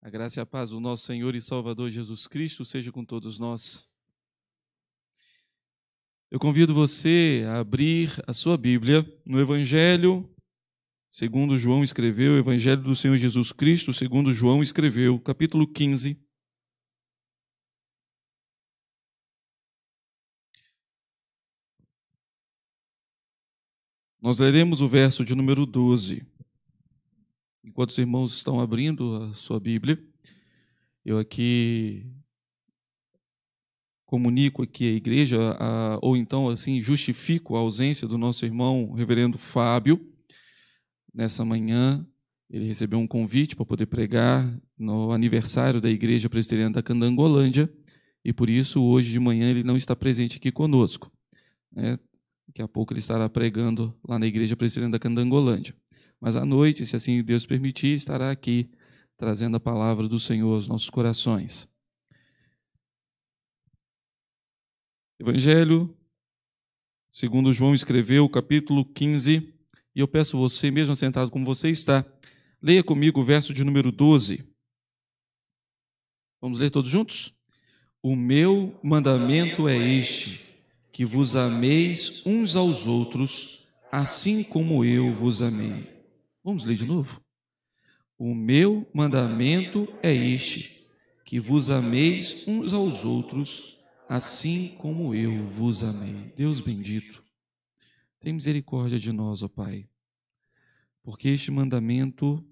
A graça e a paz do nosso Senhor e Salvador Jesus Cristo seja com todos nós. Eu convido você a abrir a sua Bíblia no Evangelho, segundo João escreveu, o Evangelho do Senhor Jesus Cristo, segundo João escreveu, capítulo 15. Nós leremos o verso de número 12. Enquanto os irmãos estão abrindo a sua Bíblia, eu aqui comunico aqui à igreja, a, ou então assim justifico a ausência do nosso irmão reverendo Fábio. Nessa manhã, ele recebeu um convite para poder pregar no aniversário da Igreja Presbiteriana da Candangolândia, e por isso hoje de manhã ele não está presente aqui conosco. Né? Daqui a pouco ele estará pregando lá na Igreja Presbiteriana da Candangolândia. Mas à noite, se assim Deus permitir, estará aqui trazendo a palavra do Senhor aos nossos corações. Evangelho, segundo João escreveu, capítulo 15, e eu peço você, mesmo sentado como você está, leia comigo o verso de número 12. Vamos ler todos juntos? O meu mandamento é este: que vos ameis uns aos outros, assim como eu vos amei. Vamos ler de novo? O meu mandamento é este: que vos ameis uns aos outros, assim como eu vos amei. Deus bendito, tem misericórdia de nós, ó Pai, porque este mandamento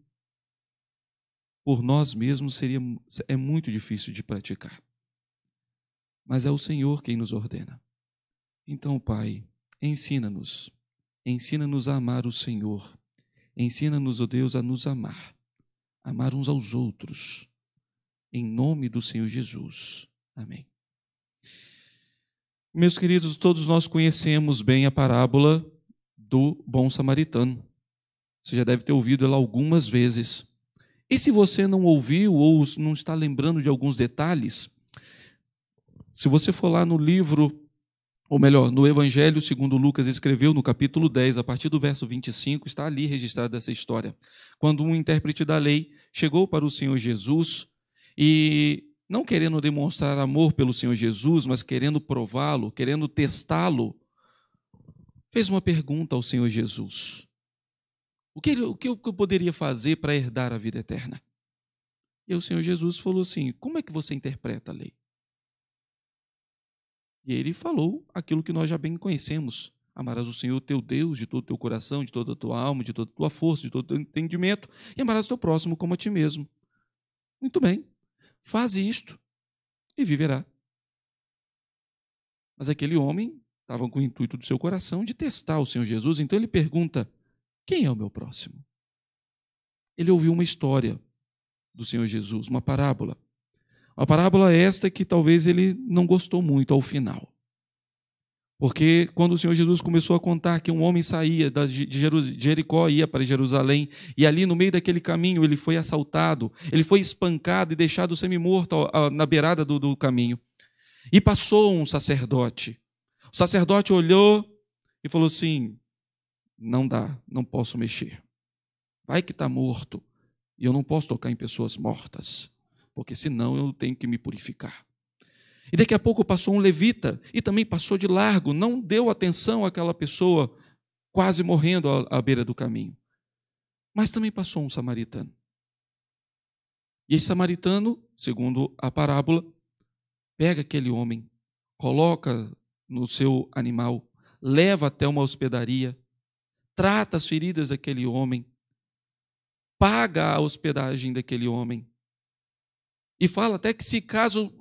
por nós mesmos seria é muito difícil de praticar. Mas é o Senhor quem nos ordena. Então, Pai, ensina-nos, ensina-nos a amar o Senhor Ensina-nos, ó oh Deus, a nos amar, amar uns aos outros, em nome do Senhor Jesus. Amém. Meus queridos, todos nós conhecemos bem a parábola do bom samaritano. Você já deve ter ouvido ela algumas vezes. E se você não ouviu ou não está lembrando de alguns detalhes, se você for lá no livro ou melhor, no Evangelho segundo Lucas escreveu no capítulo 10, a partir do verso 25, está ali registrada essa história. Quando um intérprete da lei chegou para o Senhor Jesus e, não querendo demonstrar amor pelo Senhor Jesus, mas querendo prová-lo, querendo testá-lo, fez uma pergunta ao Senhor Jesus: O que, o que eu poderia fazer para herdar a vida eterna? E o Senhor Jesus falou assim: Como é que você interpreta a lei? E ele falou aquilo que nós já bem conhecemos. Amarás o Senhor teu Deus de todo o teu coração, de toda a tua alma, de toda a tua força, de todo o teu entendimento, e amarás o teu próximo como a ti mesmo. Muito bem, faze isto e viverá. Mas aquele homem estava com o intuito do seu coração de testar o Senhor Jesus, então ele pergunta: Quem é o meu próximo? Ele ouviu uma história do Senhor Jesus, uma parábola. Uma parábola é esta que talvez ele não gostou muito ao final. Porque quando o Senhor Jesus começou a contar que um homem saía de Jericó, ia para Jerusalém, e ali no meio daquele caminho ele foi assaltado, ele foi espancado e deixado semi-morto na beirada do, do caminho. E passou um sacerdote. O sacerdote olhou e falou assim: Não dá, não posso mexer. Vai que está morto, e eu não posso tocar em pessoas mortas porque senão eu tenho que me purificar. E daqui a pouco passou um levita e também passou de largo, não deu atenção àquela pessoa quase morrendo à beira do caminho. Mas também passou um samaritano. E esse samaritano, segundo a parábola, pega aquele homem, coloca no seu animal, leva até uma hospedaria, trata as feridas daquele homem, paga a hospedagem daquele homem e fala até que se caso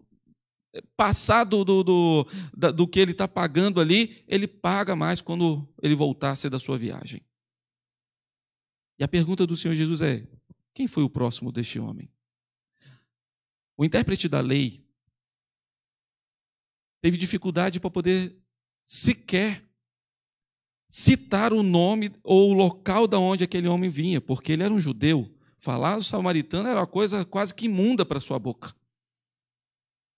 eh, passar do, do, do, do que ele está pagando ali, ele paga mais quando ele voltasse da sua viagem. E a pergunta do Senhor Jesus é: quem foi o próximo deste homem? O intérprete da lei teve dificuldade para poder sequer citar o nome ou o local da onde aquele homem vinha, porque ele era um judeu Falar do samaritano era uma coisa quase que imunda para sua boca.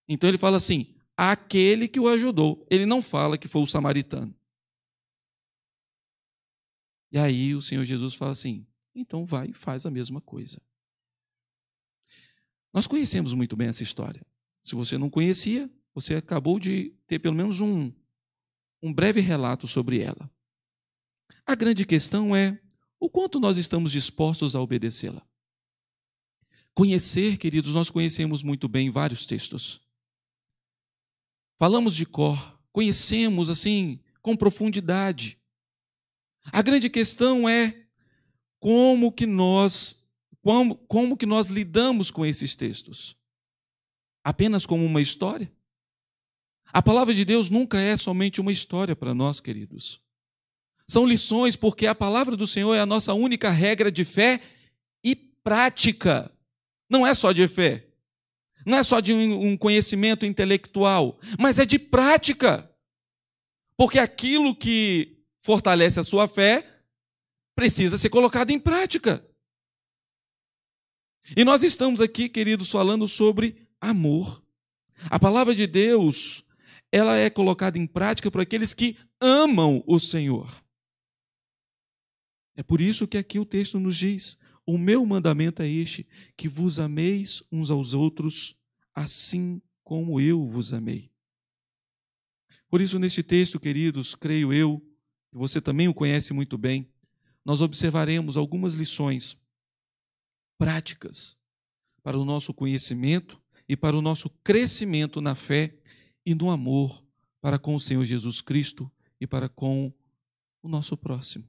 Então ele fala assim: aquele que o ajudou. Ele não fala que foi o samaritano. E aí o Senhor Jesus fala assim: então vai e faz a mesma coisa. Nós conhecemos muito bem essa história. Se você não conhecia, você acabou de ter pelo menos um, um breve relato sobre ela. A grande questão é o quanto nós estamos dispostos a obedecê-la. Conhecer, queridos, nós conhecemos muito bem vários textos. Falamos de cor, conhecemos assim com profundidade. A grande questão é como que nós como, como que nós lidamos com esses textos? Apenas como uma história? A palavra de Deus nunca é somente uma história para nós, queridos. São lições porque a palavra do Senhor é a nossa única regra de fé e prática. Não é só de fé, não é só de um conhecimento intelectual, mas é de prática. Porque aquilo que fortalece a sua fé precisa ser colocado em prática. E nós estamos aqui, queridos, falando sobre amor. A palavra de Deus, ela é colocada em prática por aqueles que amam o Senhor. É por isso que aqui o texto nos diz: o meu mandamento é este: que vos ameis uns aos outros, assim como eu vos amei. Por isso, neste texto, queridos, creio eu, e você também o conhece muito bem, nós observaremos algumas lições práticas para o nosso conhecimento e para o nosso crescimento na fé e no amor para com o Senhor Jesus Cristo e para com o nosso próximo.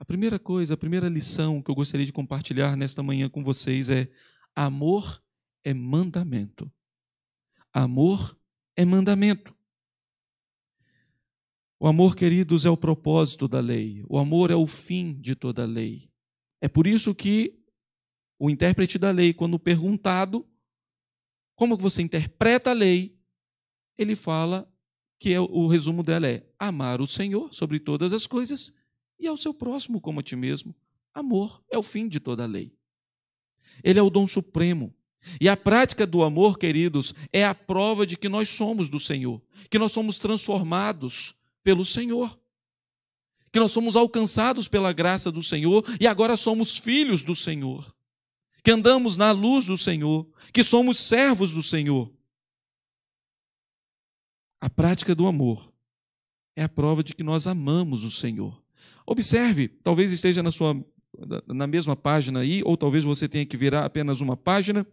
A primeira coisa, a primeira lição que eu gostaria de compartilhar nesta manhã com vocês é: amor é mandamento. Amor é mandamento. O amor, queridos, é o propósito da lei. O amor é o fim de toda lei. É por isso que o intérprete da lei, quando perguntado como você interpreta a lei, ele fala que é, o resumo dela é amar o Senhor sobre todas as coisas e ao seu próximo como a ti mesmo. Amor é o fim de toda a lei. Ele é o dom supremo. E a prática do amor, queridos, é a prova de que nós somos do Senhor, que nós somos transformados pelo Senhor, que nós somos alcançados pela graça do Senhor e agora somos filhos do Senhor, que andamos na luz do Senhor, que somos servos do Senhor. A prática do amor é a prova de que nós amamos o Senhor Observe, talvez esteja na sua na mesma página aí, ou talvez você tenha que virar apenas uma página.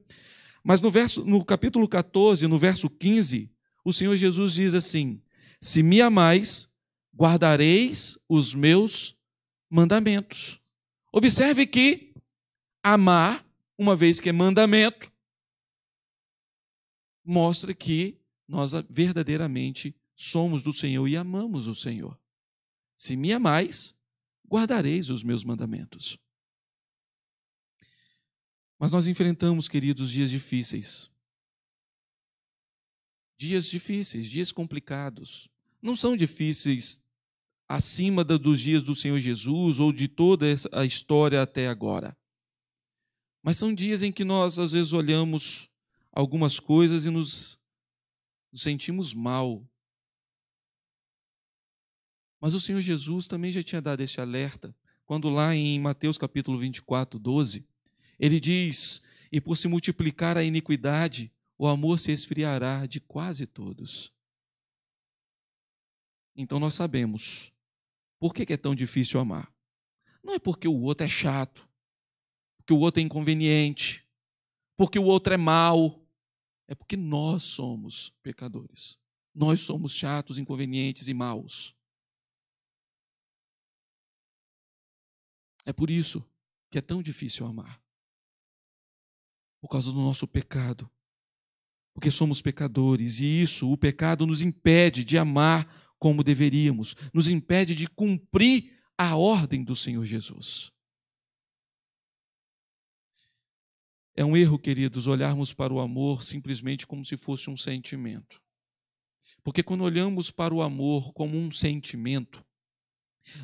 Mas no verso no capítulo 14, no verso 15, o Senhor Jesus diz assim: Se me amais, guardareis os meus mandamentos. Observe que amar, uma vez que é mandamento, mostra que nós verdadeiramente somos do Senhor e amamos o Senhor. Se me amais, guardareis os meus mandamentos. Mas nós enfrentamos, queridos, dias difíceis. Dias difíceis, dias complicados. Não são difíceis acima dos dias do Senhor Jesus ou de toda a história até agora. Mas são dias em que nós, às vezes, olhamos algumas coisas e nos, nos sentimos mal mas o Senhor Jesus também já tinha dado esse alerta, quando lá em Mateus capítulo 24, 12, ele diz: E por se multiplicar a iniquidade, o amor se esfriará de quase todos. Então nós sabemos por que é tão difícil amar. Não é porque o outro é chato, porque o outro é inconveniente, porque o outro é mau. É porque nós somos pecadores. Nós somos chatos, inconvenientes e maus. É por isso que é tão difícil amar. Por causa do nosso pecado. Porque somos pecadores e isso, o pecado, nos impede de amar como deveríamos, nos impede de cumprir a ordem do Senhor Jesus. É um erro, queridos, olharmos para o amor simplesmente como se fosse um sentimento. Porque quando olhamos para o amor como um sentimento,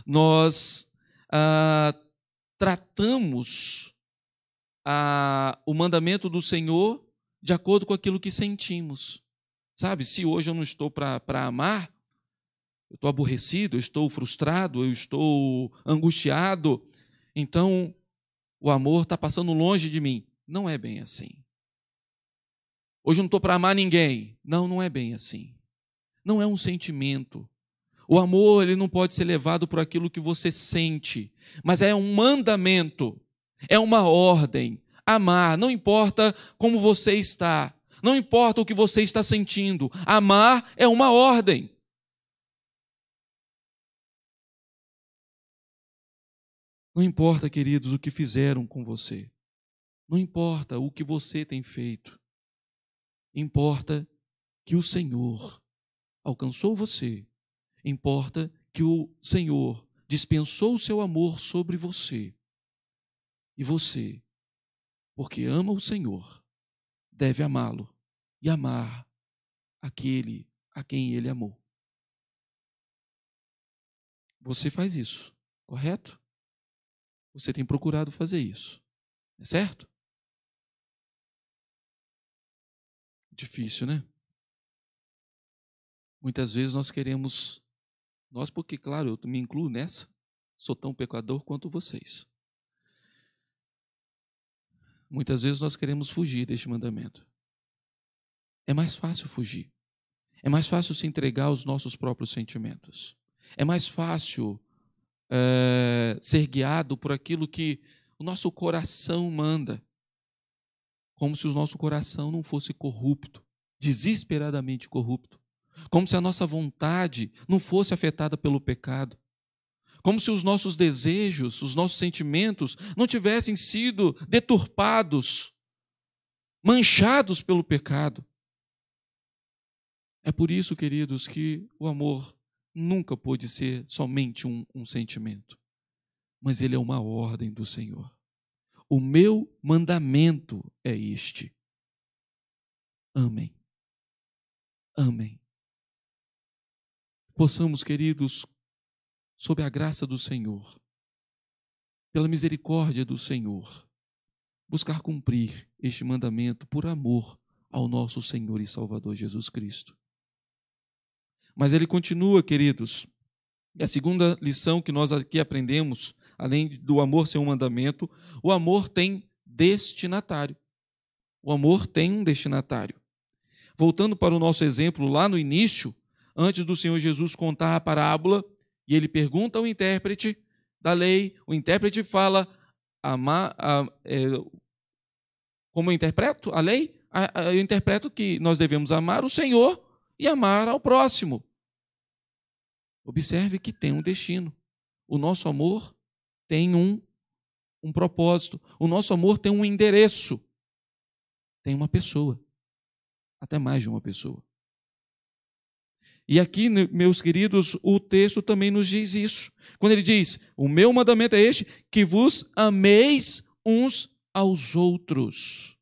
nós ah, tratamos a, o mandamento do Senhor de acordo com aquilo que sentimos. Sabe, se hoje eu não estou para amar, eu estou aborrecido, eu estou frustrado, eu estou angustiado, então o amor está passando longe de mim. Não é bem assim. Hoje eu não estou para amar ninguém. Não, não é bem assim. Não é um sentimento. O amor ele não pode ser levado por aquilo que você sente mas é um mandamento, é uma ordem. Amar, não importa como você está, não importa o que você está sentindo, amar é uma ordem. Não importa, queridos, o que fizeram com você, não importa o que você tem feito, importa que o Senhor alcançou você, importa que o Senhor dispensou o seu amor sobre você. E você, porque ama o Senhor, deve amá-lo e amar aquele a quem ele amou. Você faz isso, correto? Você tem procurado fazer isso, é certo? Difícil, né? Muitas vezes nós queremos nós, porque, claro, eu me incluo nessa, sou tão pecador quanto vocês. Muitas vezes nós queremos fugir deste mandamento. É mais fácil fugir. É mais fácil se entregar aos nossos próprios sentimentos. É mais fácil é, ser guiado por aquilo que o nosso coração manda. Como se o nosso coração não fosse corrupto, desesperadamente corrupto, como se a nossa vontade não fosse afetada pelo pecado, como se os nossos desejos, os nossos sentimentos não tivessem sido deturpados, manchados pelo pecado. É por isso, queridos, que o amor nunca pôde ser somente um, um sentimento, mas ele é uma ordem do Senhor. O meu mandamento é este. Amém. Amém possamos, queridos, sob a graça do Senhor, pela misericórdia do Senhor, buscar cumprir este mandamento por amor ao nosso Senhor e Salvador Jesus Cristo. Mas ele continua, queridos, e a segunda lição que nós aqui aprendemos, além do amor ser um mandamento, o amor tem destinatário. O amor tem um destinatário. Voltando para o nosso exemplo lá no início, antes do Senhor Jesus contar a parábola, e ele pergunta ao intérprete da lei, o intérprete fala, ama, a, é, como eu interpreto a lei? A, a, eu interpreto que nós devemos amar o Senhor e amar ao próximo. Observe que tem um destino. O nosso amor tem um, um propósito. O nosso amor tem um endereço. Tem uma pessoa. Até mais de uma pessoa. E aqui, meus queridos, o texto também nos diz isso. Quando ele diz: O meu mandamento é este, que vos ameis uns aos outros.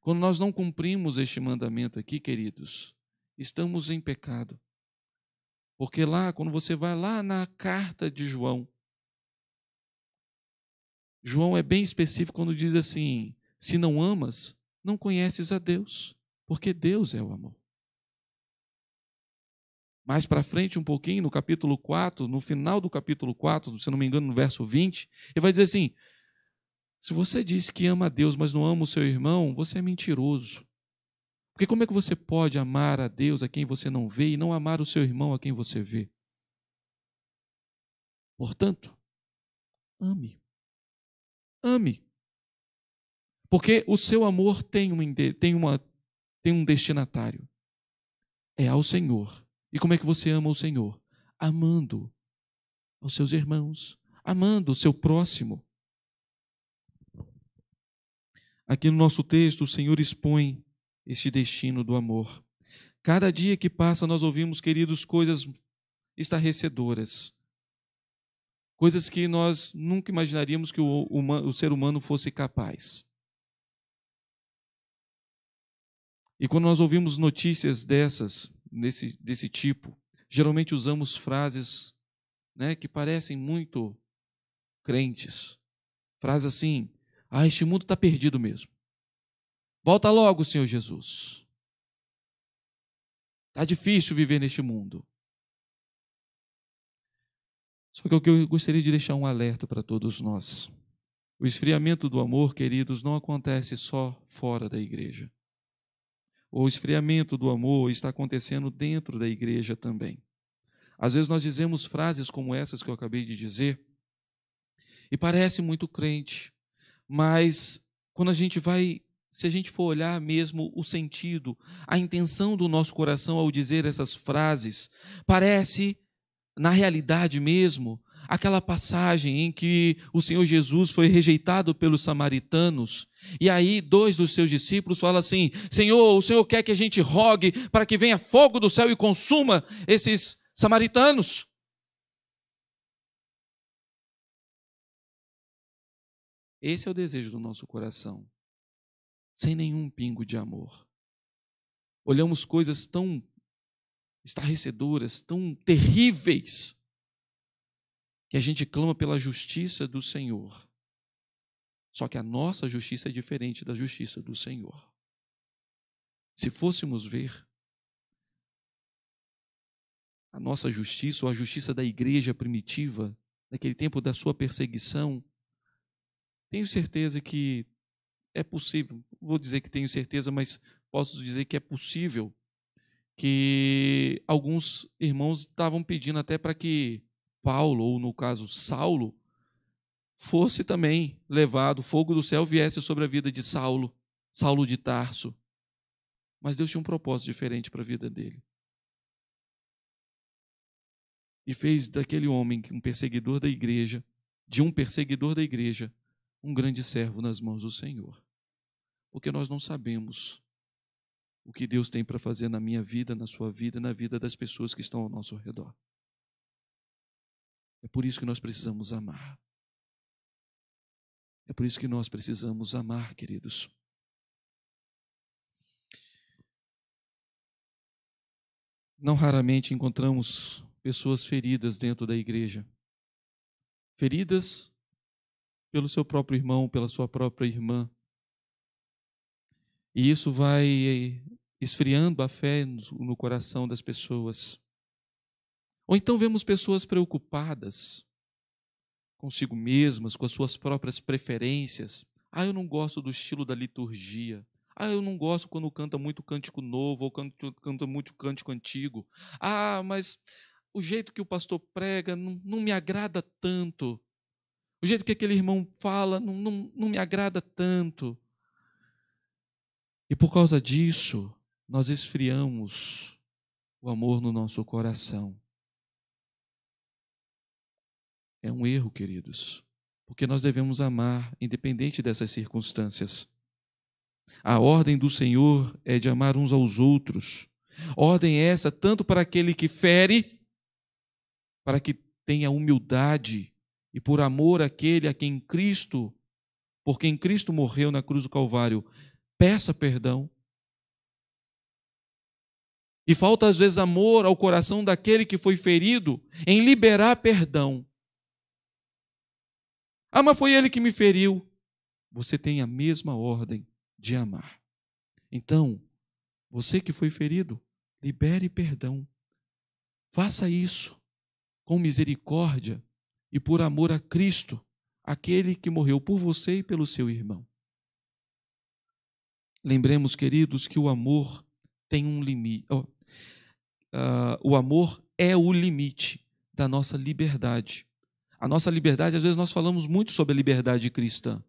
Quando nós não cumprimos este mandamento aqui, queridos, estamos em pecado. Porque lá, quando você vai lá na carta de João, João é bem específico quando diz assim: se não amas, não conheces a Deus, porque Deus é o amor mais para frente um pouquinho, no capítulo 4, no final do capítulo 4, se não me engano, no verso 20, ele vai dizer assim: Se você diz que ama a Deus, mas não ama o seu irmão, você é mentiroso. Porque como é que você pode amar a Deus a quem você não vê e não amar o seu irmão a quem você vê? Portanto, ame. Ame. Porque o seu amor tem um, tem uma, tem um destinatário. É ao Senhor e como é que você ama o Senhor? Amando aos seus irmãos, amando o seu próximo. Aqui no nosso texto, o Senhor expõe este destino do amor. Cada dia que passa, nós ouvimos, queridos, coisas estarrecedoras. Coisas que nós nunca imaginaríamos que o, humano, o ser humano fosse capaz. E quando nós ouvimos notícias dessas, desse desse tipo. Geralmente usamos frases né, que parecem muito crentes. Frases assim: Ah, este mundo está perdido mesmo. Volta logo, Senhor Jesus. Está difícil viver neste mundo. Só que eu gostaria de deixar um alerta para todos nós. O esfriamento do amor, queridos, não acontece só fora da igreja o esfriamento do amor está acontecendo dentro da igreja também. Às vezes nós dizemos frases como essas que eu acabei de dizer e parece muito crente, mas quando a gente vai, se a gente for olhar mesmo o sentido, a intenção do nosso coração ao dizer essas frases, parece, na realidade mesmo, aquela passagem em que o Senhor Jesus foi rejeitado pelos samaritanos. E aí, dois dos seus discípulos falam assim: Senhor, o Senhor quer que a gente rogue para que venha fogo do céu e consuma esses samaritanos? Esse é o desejo do nosso coração, sem nenhum pingo de amor. Olhamos coisas tão estarrecedoras, tão terríveis que a gente clama pela justiça do Senhor. Só que a nossa justiça é diferente da justiça do Senhor. Se fôssemos ver a nossa justiça ou a justiça da igreja primitiva, naquele tempo da sua perseguição, tenho certeza que é possível, vou dizer que tenho certeza, mas posso dizer que é possível que alguns irmãos estavam pedindo até para que Paulo, ou no caso Saulo, fosse também levado, fogo do céu viesse sobre a vida de Saulo, Saulo de Tarso. Mas Deus tinha um propósito diferente para a vida dele. E fez daquele homem, um perseguidor da igreja, de um perseguidor da igreja, um grande servo nas mãos do Senhor. Porque nós não sabemos o que Deus tem para fazer na minha vida, na sua vida, na vida das pessoas que estão ao nosso redor. É por isso que nós precisamos amar. É por isso que nós precisamos amar, queridos. Não raramente encontramos pessoas feridas dentro da igreja. Feridas pelo seu próprio irmão, pela sua própria irmã. E isso vai esfriando a fé no coração das pessoas. Ou então vemos pessoas preocupadas consigo mesmas, com as suas próprias preferências. Ah, eu não gosto do estilo da liturgia. Ah, eu não gosto quando canta muito cântico novo ou canta canta muito cântico antigo. Ah, mas o jeito que o pastor prega não, não me agrada tanto. O jeito que aquele irmão fala não, não, não me agrada tanto. E por causa disso, nós esfriamos o amor no nosso coração. É um erro, queridos, porque nós devemos amar, independente dessas circunstâncias. A ordem do Senhor é de amar uns aos outros. Ordem é essa tanto para aquele que fere, para que tenha humildade e por amor àquele a quem Cristo, por quem Cristo morreu na cruz do Calvário, peça perdão. E falta às vezes amor ao coração daquele que foi ferido em liberar perdão. Ah, mas foi ele que me feriu. Você tem a mesma ordem de amar. Então, você que foi ferido, libere perdão. Faça isso com misericórdia e por amor a Cristo, aquele que morreu por você e pelo seu irmão. Lembremos, queridos, que o amor tem um limite. Oh, ah, uh, o amor é o limite da nossa liberdade a nossa liberdade, às vezes nós falamos muito sobre a liberdade cristã,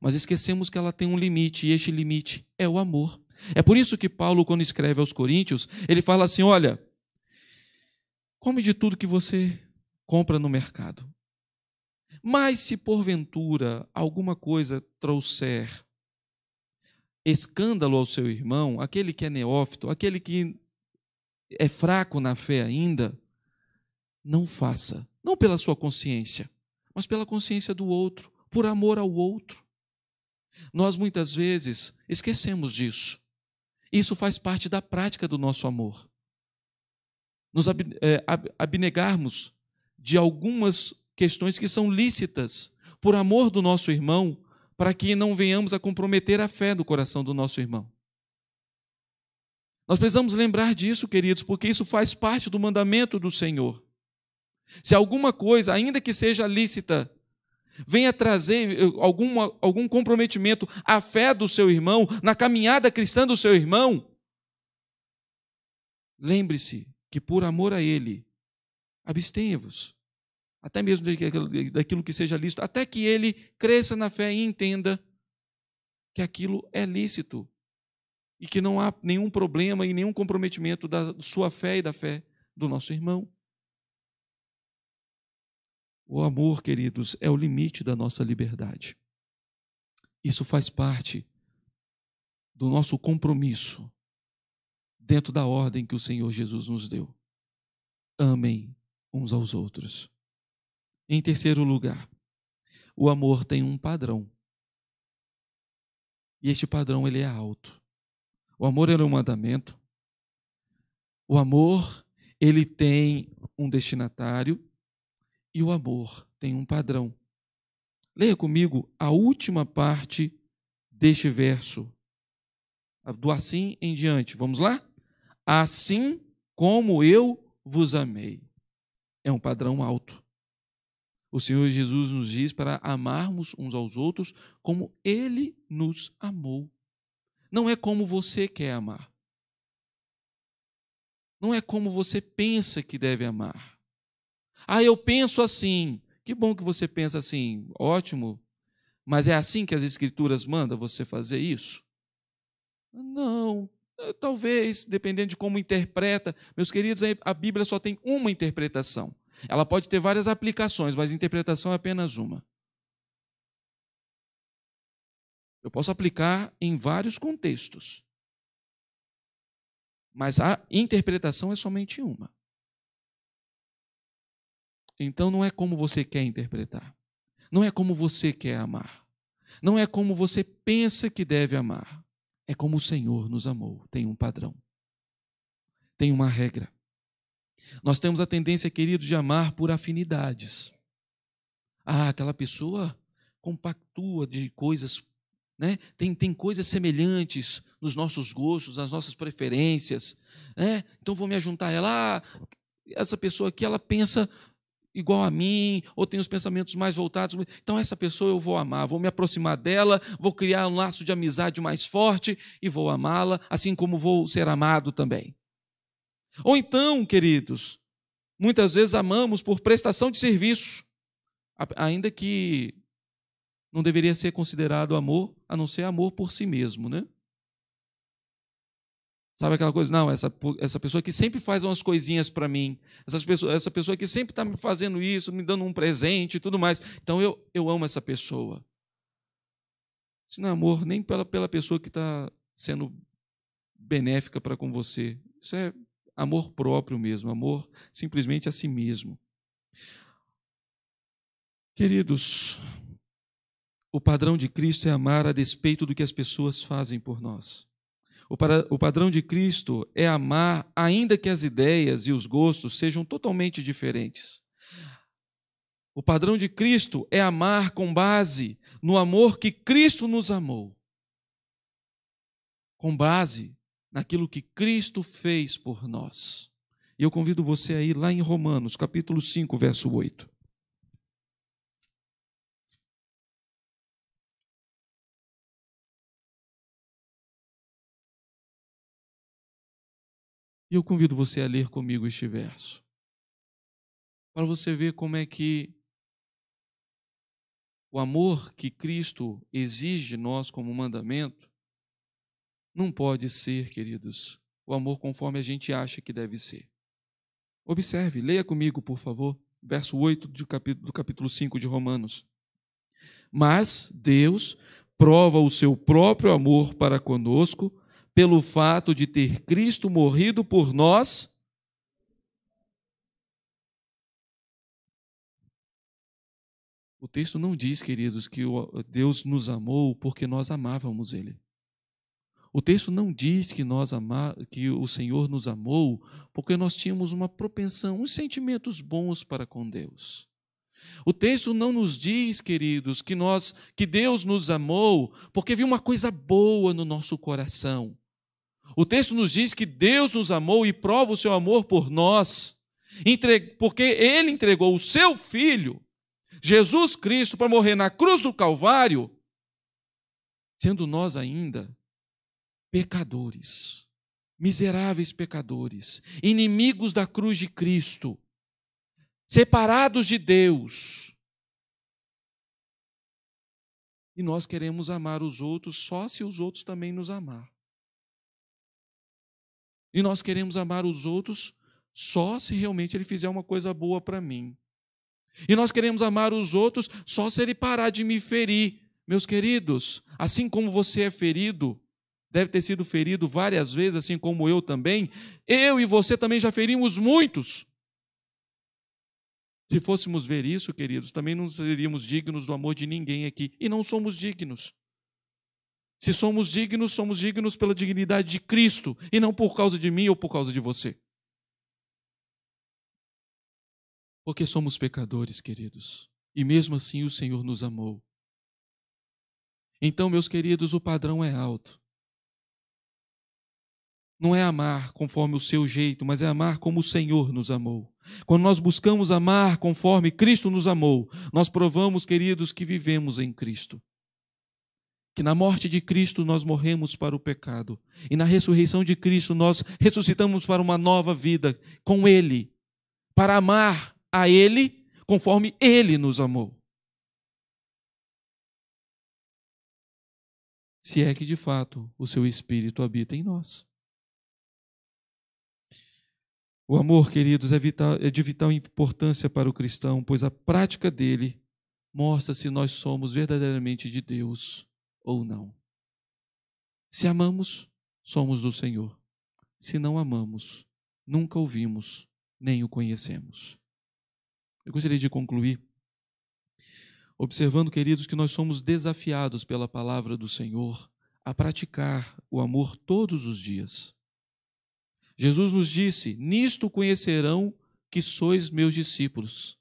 mas esquecemos que ela tem um limite, e este limite é o amor. É por isso que Paulo, quando escreve aos Coríntios, ele fala assim: olha, come de tudo que você compra no mercado. Mas se porventura alguma coisa trouxer escândalo ao seu irmão, aquele que é neófito, aquele que é fraco na fé ainda, não faça, não pela sua consciência, mas pela consciência do outro, por amor ao outro. Nós muitas vezes esquecemos disso. Isso faz parte da prática do nosso amor. Nos ab é, ab abnegarmos de algumas questões que são lícitas por amor do nosso irmão, para que não venhamos a comprometer a fé do coração do nosso irmão. Nós precisamos lembrar disso, queridos, porque isso faz parte do mandamento do Senhor. Se alguma coisa, ainda que seja lícita, venha trazer eh, algum algum comprometimento à fé do seu irmão, na caminhada cristã do seu irmão, lembre-se que por amor a ele, abstenha-vos, até mesmo daquilo que seja lícito, até que ele cresça na fé e entenda que aquilo é lícito e que não há nenhum problema e nenhum comprometimento da sua fé e da fé do nosso irmão. O amor, queridos, é o limite da nossa liberdade. Isso faz parte do nosso compromisso dentro da ordem que o Senhor Jesus nos deu. Amem uns aos outros. Em terceiro lugar, o amor tem um padrão. E este padrão ele é alto. O amor é um mandamento. O amor ele tem um destinatário e o amor têm um padrão. Leia comigo a última parte deste verso. Do assim em diante. Vamos lá? Assim como eu vos amei. É um padrão alto. O Senhor Jesus nos diz para amarmos uns aos outros como ele nos amou. Não é como você quer amar. Não é como você pensa que deve amar ah, eu penso assim. Que bom que você pensa assim. Ótimo. Mas é assim que as Escrituras mandam você fazer isso? Não. Eh, talvez, dependendo de como interpreta. Meus queridos, a Bíblia só tem uma interpretação. Ela pode ter várias aplicações, mas interpretação é apenas uma. Eu posso aplicar em vários contextos. Mas a interpretação é somente uma. Então não é como você quer interpretar, não é como você quer amar, não é como você pensa que deve amar, é como o Senhor nos amou. Tem um padrão, tem uma regra. Nós temos a tendência, querido, de amar por afinidades. Ah, aquela pessoa compactua de coisas, né? tem, tem coisas semelhantes nos nossos gostos, nas nossas preferências. Né? Então vou me ajuntar a ela. Ah, essa pessoa aqui, ela pensa igual a mim, ou tem os pensamentos mais voltados. Então, essa pessoa eu vou amar, vou me aproximar dela, vou criar um laço de amizade mais forte e vou amá-la, assim como vou ser amado também. Ou então, queridos, muitas vezes amamos por prestação de serviço, ainda que não deveria ser considerado amor, a não ser amor por si mesmo, né? Sabe aquela coisa? Não, essa, essa pessoa que sempre faz umas coisinhas para mim, essas pessoas, essa pessoa que sempre está me fazendo isso, me dando um presente e tudo mais. Então eu, eu amo essa pessoa. Isso não é amor nem pela, pela pessoa que está sendo benéfica para com você. Isso é amor próprio mesmo, amor simplesmente a si mesmo. Queridos, o padrão de Cristo é amar a despeito do que as pessoas fazem por nós. O, para, o padrão de Cristo é amar, ainda que as ideias e os gostos sejam totalmente diferentes. O padrão de Cristo é amar com base no amor que Cristo nos amou, com base naquilo que Cristo fez por nós. E eu convido você a ir lá em Romanos, capítulo 5, verso 8. E eu convido você a ler comigo este verso, para você ver como é que o amor que Cristo exige de nós como mandamento não pode ser, queridos, o amor conforme a gente acha que deve ser. Observe, leia comigo, por favor, verso 8 do capítulo, do capítulo 5 de Romanos. Mas Deus prova o seu próprio amor para conosco pelo fato de ter Cristo morrido por nós. O texto não diz, queridos, que Deus nos amou porque nós amávamos Ele. O texto não diz que, nós ama, que o Senhor nos amou porque nós tínhamos uma propensão, uns sentimentos bons para com Deus. O texto não nos diz, queridos, que nós que Deus nos amou porque viu uma coisa boa no nosso coração. O texto nos diz que Deus nos amou e prova o seu amor por nós, porque ele entregou o seu filho, Jesus Cristo, para morrer na cruz do Calvário, sendo nós ainda pecadores, miseráveis pecadores, inimigos da cruz de Cristo, separados de Deus. E nós queremos amar os outros só se os outros também nos amar. E nós queremos amar os outros só se realmente ele fizer uma coisa boa para mim. E nós queremos amar os outros só se ele parar de me ferir. Meus queridos, assim como você é ferido, deve ter sido ferido várias vezes, assim como eu também, eu e você também já ferimos muitos. Se fôssemos ver isso, queridos, também não seríamos dignos do amor de ninguém aqui. E não somos dignos. Se somos dignos, somos dignos pela dignidade de Cristo e não por causa de mim ou por causa de você. Porque somos pecadores, queridos, e mesmo assim o Senhor nos amou. Então, meus queridos, o padrão é alto. Não é amar conforme o seu jeito, mas é amar como o Senhor nos amou. Quando nós buscamos amar conforme Cristo nos amou, nós provamos, queridos, que vivemos em Cristo que na morte de Cristo nós morremos para o pecado e na ressurreição de Cristo nós ressuscitamos para uma nova vida com Ele, para amar a Ele conforme Ele nos amou. Se é que de fato o seu Espírito habita em nós. O amor, queridos, é, vital, é de vital importância para o cristão, pois a prática dele mostra se nós somos verdadeiramente de Deus ou não. Se amamos, somos do Senhor. Se não amamos, nunca ouvimos, nem o conhecemos. Eu gostaria de concluir observando, queridos, que nós somos desafiados pela palavra do Senhor a praticar o amor todos os dias. Jesus nos disse: Nisto conhecerão que sois meus discípulos,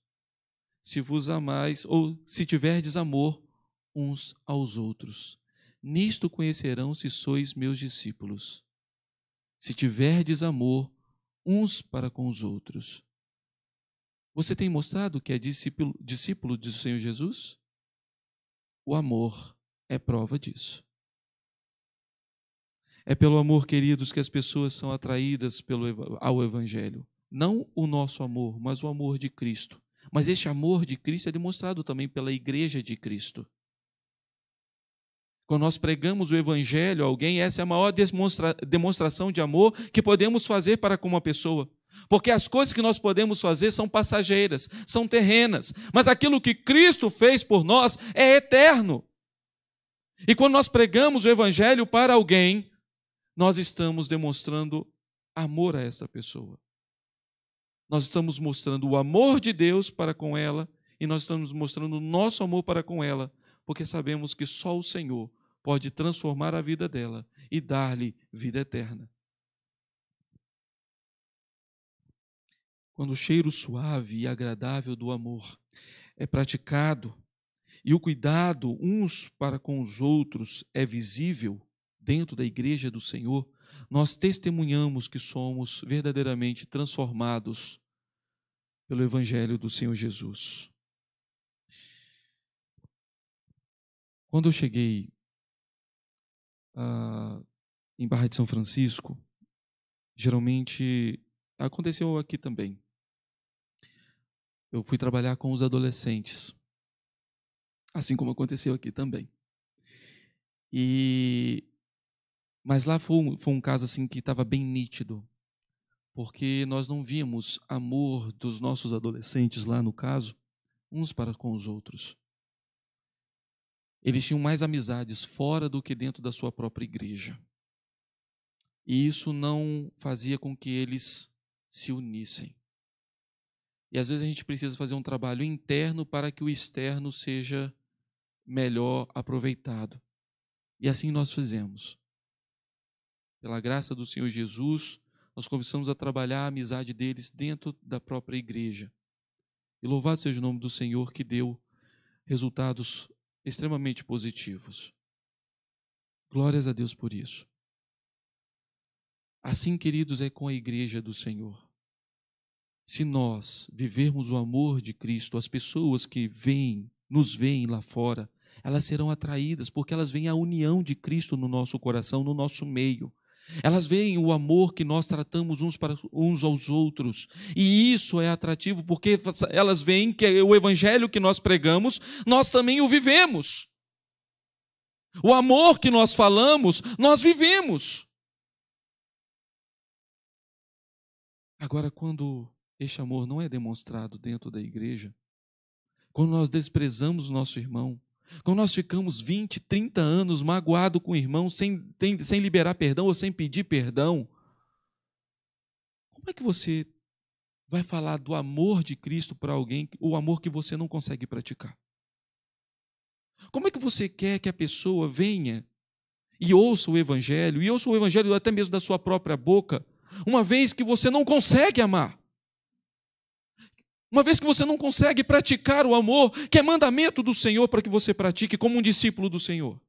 se vos amais, ou se tiverdes amor uns aos outros. Nisto conhecerão se sois meus discípulos, se tiverdes amor uns para com os outros. Você tem mostrado que é discípulo, discípulo do Senhor Jesus? O amor é prova disso. É pelo amor, queridos, que as pessoas são atraídas pelo, ao Evangelho. Não o nosso amor, mas o amor de Cristo. Mas hum. este amor de Cristo é demonstrado também pela Igreja de Cristo. Quando nós pregamos o Evangelho a alguém, essa é a maior demonstra demonstração de amor que podemos fazer para com uma pessoa. Porque as coisas que nós podemos fazer são passageiras, são terrenas, mas aquilo que Cristo fez por nós é eterno. E quando nós pregamos o Evangelho para alguém, nós estamos demonstrando amor a essa pessoa. Nós estamos mostrando o amor de Deus para com ela e nós estamos mostrando o nosso amor para com ela, porque sabemos que só o Senhor pode transformar a vida dela e dar-lhe vida eterna. Quando o cheiro suave e agradável do amor é praticado e o cuidado uns para com os outros é visível dentro da igreja do Senhor, nós testemunhamos que somos verdadeiramente transformados pelo Evangelho do Senhor Jesus. Quando eu cheguei ah, em Barra de São Francisco, geralmente aconteceu aqui também. Eu fui trabalhar com os adolescentes, assim como aconteceu aqui também. E mas lá foi um, foi um caso assim que estava bem nítido, porque nós não vimos amor dos nossos adolescentes lá no caso uns para com os outros. Eles tinham mais amizades fora do que dentro da sua própria igreja. E isso não fazia com que eles se unissem. E às vezes a gente precisa fazer um trabalho interno para que o externo seja melhor aproveitado. E assim nós fizemos. Pela graça do Senhor Jesus, nós começamos a trabalhar a amizade deles dentro da própria igreja. E louvado seja o nome do Senhor que deu resultados extremamente positivos. Glórias a Deus por isso. Assim, queridos, é com a igreja do Senhor. Se nós vivermos o amor de Cristo, as pessoas que vêm, nos veem lá fora, elas serão atraídas porque elas veem a união de Cristo no nosso coração, no nosso meio. Elas veem o amor que nós tratamos uns, para, uns aos outros. E isso é atrativo, porque elas veem que é o evangelho que nós pregamos, nós também o vivemos. O amor que nós falamos, nós vivemos. Agora, quando este amor não é demonstrado dentro da igreja, quando nós desprezamos o nosso irmão, quando nós ficamos 20, 30 anos magoado com o irmão, sem, sem liberar perdão ou sem pedir perdão, como é que você vai falar do amor de Cristo para alguém, o amor que você não consegue praticar? Como é que você quer que a pessoa venha e ouça o Evangelho, e ouça o Evangelho até mesmo da sua própria boca, uma vez que você não consegue amar? Uma vez que você não consegue praticar o amor, que é mandamento do Senhor para que você pratique como um discípulo do Senhor.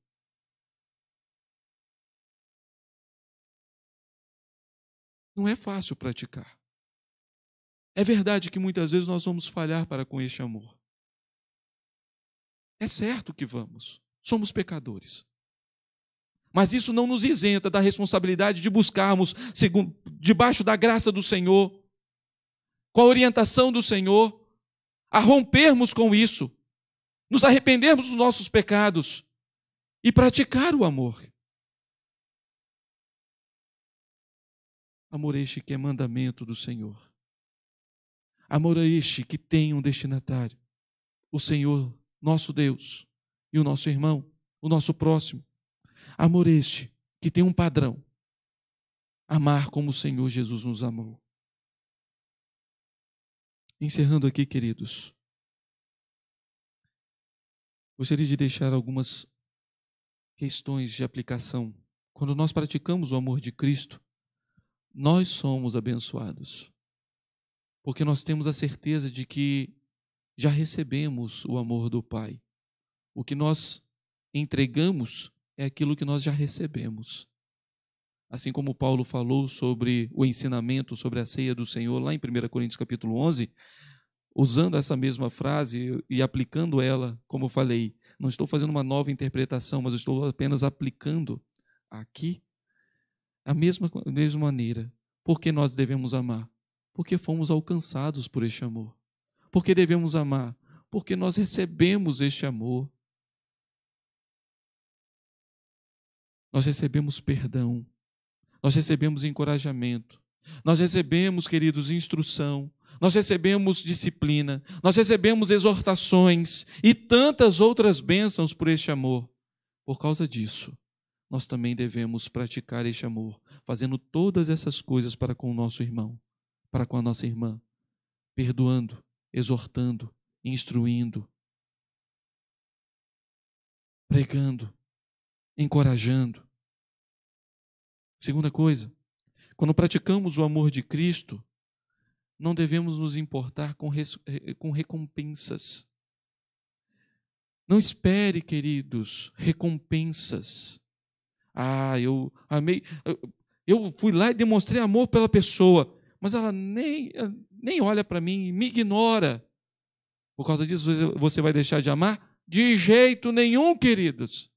Não é fácil praticar. É verdade que muitas vezes nós vamos falhar para com este amor. É certo que vamos. Somos pecadores. Mas isso não nos isenta da responsabilidade de buscarmos, segundo, debaixo da graça do Senhor, com a orientação do Senhor, a rompermos com isso, nos arrependermos dos nossos pecados e praticar o amor. Amor é este que é mandamento do Senhor. Amor é este que tem um destinatário, o Senhor, nosso Deus, e o nosso irmão, o nosso próximo. Amor é este que tem um padrão, amar como o Senhor Jesus nos amou. Encerrando aqui, queridos, gostaria de deixar algumas questões de aplicação. Quando nós praticamos o amor de Cristo, nós somos abençoados, porque nós temos a certeza de que já recebemos o amor do Pai. O que nós entregamos é aquilo que nós já recebemos assim como Paulo falou sobre o ensinamento sobre a ceia do Senhor lá em 1 Coríntios capítulo 11, usando essa mesma frase e aplicando ela, como eu falei, não estou fazendo uma nova interpretação, mas estou apenas aplicando aqui a mesma, a mesma maneira. Porque nós devemos amar? Porque fomos alcançados por este amor. Porque devemos amar? Porque nós recebemos este amor. Nós recebemos perdão nós recebemos encorajamento, nós recebemos, queridos, instrução, nós recebemos disciplina, nós recebemos exortações e tantas outras bênçãos por este amor. Por causa disso, nós também devemos praticar este amor, fazendo todas essas coisas para com o nosso irmão, para com a nossa irmã, perdoando, exortando, instruindo, pregando, encorajando, Segunda coisa, quando praticamos o amor de Cristo, não devemos nos importar com, res, eh, eh, com recompensas. Não espere, queridos, recompensas. Ah, eu amei. Eu fui lá e demonstrei amor pela pessoa, mas ela nem, nem olha para mim, me ignora. Por causa disso, você vai deixar de amar? De jeito nenhum, queridos.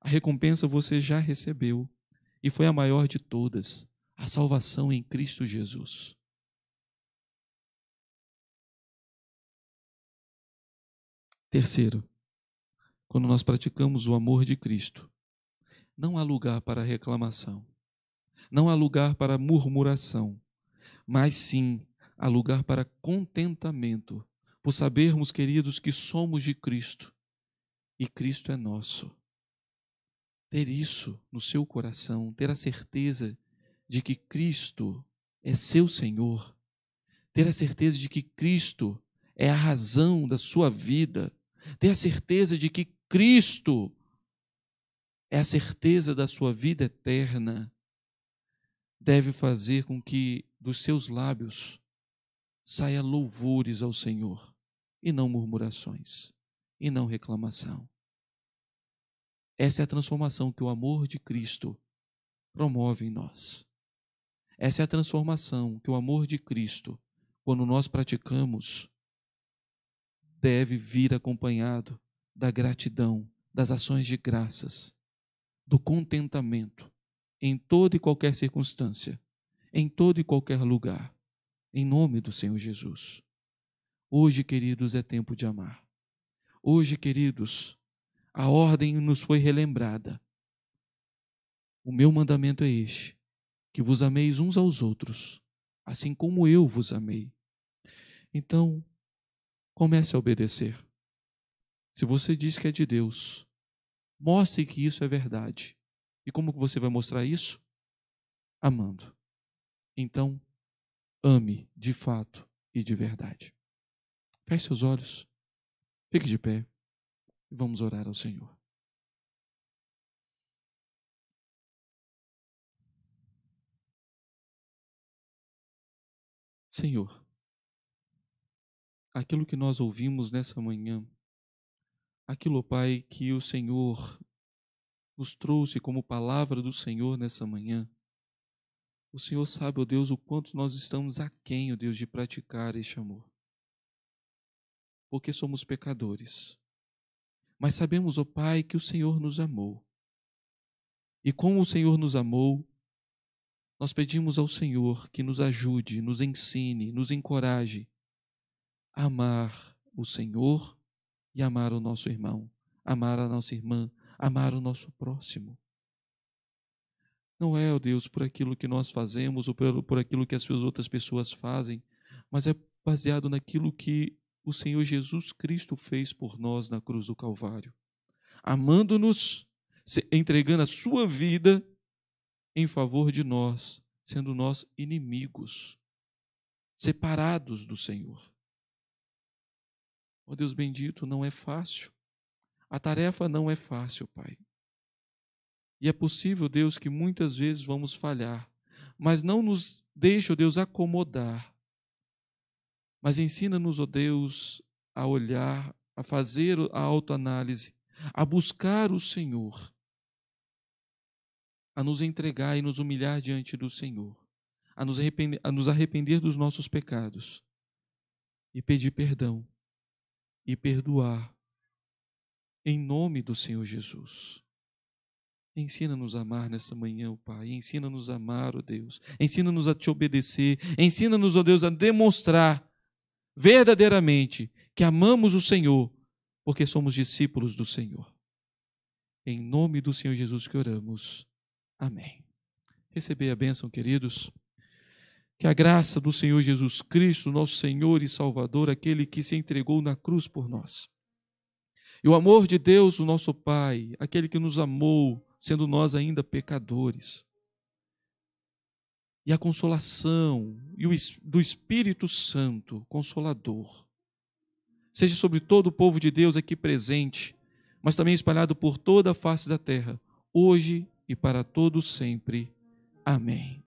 A recompensa você já recebeu e foi a maior de todas, a salvação em Cristo Jesus. Terceiro, quando nós praticamos o amor de Cristo, não há lugar para reclamação, não há lugar para murmuração, mas sim há lugar para contentamento, por sabermos, queridos, que somos de Cristo e Cristo é nosso ter isso no seu coração, ter a certeza de que Cristo é seu Senhor, ter a certeza de que Cristo é a razão da sua vida, ter a certeza de que Cristo é a certeza da sua vida eterna, deve fazer com que dos seus lábios saia louvores ao Senhor e não murmurações e não reclamação. Essa é a transformação que o amor de Cristo promove em nós. Essa é a transformação que o amor de Cristo, quando nós praticamos, deve vir acompanhado da gratidão, das ações de graças, do contentamento em toda e qualquer circunstância, em todo e qualquer lugar, em nome do Senhor Jesus. Hoje, queridos, é tempo de amar. Hoje, queridos, a ordem nos foi relembrada. O meu mandamento é este: que vos ameis uns aos outros, assim como eu vos amei. Então, comece a obedecer. Se você diz que é de Deus, mostre que isso é verdade. E como você vai mostrar isso? Amando. Então, ame de fato e de verdade. Feche seus olhos. Fique de pé e vamos orar ao Senhor. Senhor, aquilo que nós ouvimos nessa manhã, aquilo, Pai, que o Senhor nos trouxe como palavra do Senhor nessa manhã, o Senhor sabe, ó oh Deus, o quanto nós estamos aquém, ó oh Deus, de praticar este amor. Porque somos pecadores. Mas sabemos, ó Pai, que o Senhor nos amou. E como o Senhor nos amou, nós pedimos ao Senhor que nos ajude, nos ensine, nos encoraje a amar o Senhor e amar o nosso irmão, amar a nossa irmã, amar o nosso próximo. Não é, ó Deus, por aquilo que nós fazemos ou por aquilo que as outras pessoas fazem, mas é baseado naquilo que o Senhor Jesus Cristo fez por nós na cruz do Calvário, amando-nos, entregando a sua vida em favor de nós, sendo nós inimigos, separados do Senhor. Ó oh, Deus bendito, não é fácil. A tarefa não é fácil, Pai. E é possível, Deus, que muitas vezes vamos falhar, mas não nos deixa, oh Deus, acomodar mas ensina-nos, ó oh Deus, a olhar, a fazer a autoanálise, a buscar o Senhor, a nos entregar e nos humilhar diante do Senhor, a nos arrepender, a nos arrepender dos nossos pecados e pedir perdão e perdoar em nome do Senhor Jesus. Ensina-nos a amar nesta manhã, ó Pai. Ensina-nos a amar, ó Deus. Ensina-nos a te obedecer. Ensina-nos, ó Deus, a demonstrar verdadeiramente que amamos o Senhor, porque somos discípulos do Senhor. Em nome do Senhor Jesus que oramos. Amém. Receber a bênção, queridos. Que a graça do Senhor Jesus Cristo, nosso Senhor e Salvador, aquele que se entregou na cruz por nós. E o amor de Deus, o nosso Pai, aquele que nos amou, sendo nós ainda pecadores e a consolação e o, do Espírito Santo, Consolador, seja sobre todo o povo de Deus aqui presente, mas também espalhado por toda a face da terra, hoje e para todo sempre. Amém.